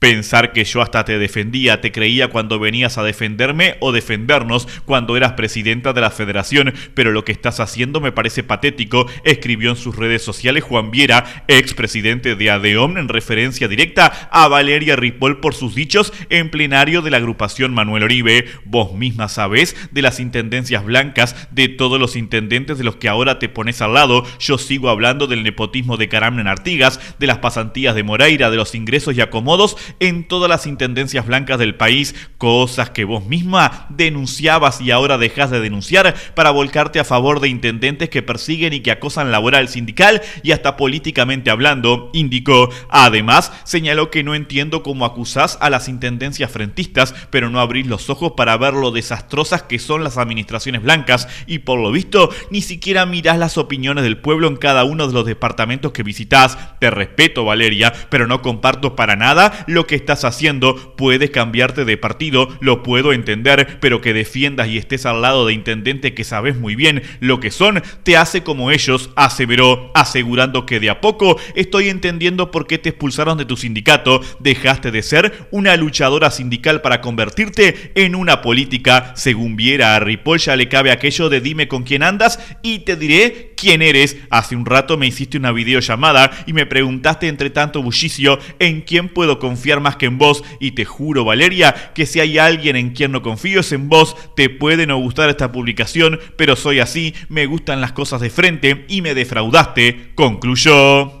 Pensar que yo hasta te defendía, te creía cuando venías a defenderme o defendernos cuando eras presidenta de la federación, pero lo que estás haciendo me parece patético, escribió en sus redes sociales Juan Viera, ex presidente de ADEOM, en referencia directa a Valeria Ripoll por sus dichos en plenario de la agrupación Manuel Oribe. Vos misma sabés de las intendencias blancas, de todos los intendentes de los que ahora te pones al lado. Yo sigo hablando del nepotismo de Caramna en Artigas, de las pasantías de Moreira, de los ingresos y acomodos en todas las intendencias blancas del país, cosas que vos misma denunciabas y ahora dejas de denunciar para volcarte a favor de intendentes que persiguen y que acosan laboral, sindical y hasta políticamente hablando, indicó. Además, señaló que no entiendo cómo acusás a las intendencias frentistas, pero no abrís los ojos para ver lo desastrosas que son las administraciones blancas y por lo visto ni siquiera mirás las opiniones del pueblo en cada uno de los departamentos que visitas, Te respeto, Valeria, pero no comparto para nada lo que estás haciendo, puedes cambiarte de partido, lo puedo entender, pero que defiendas y estés al lado de intendente que sabes muy bien lo que son, te hace como ellos, aseveró, asegurando que de a poco estoy entendiendo por qué te expulsaron de tu sindicato, dejaste de ser una luchadora sindical para convertirte en una política, según viera a Ripoll ya le cabe aquello de dime con quién andas y te diré ¿Quién eres? Hace un rato me hiciste una videollamada y me preguntaste entre tanto bullicio en quién puedo confiar más que en vos y te juro, Valeria, que si hay alguien en quien no confío es en vos, te puede no gustar esta publicación, pero soy así, me gustan las cosas de frente y me defraudaste, concluyó.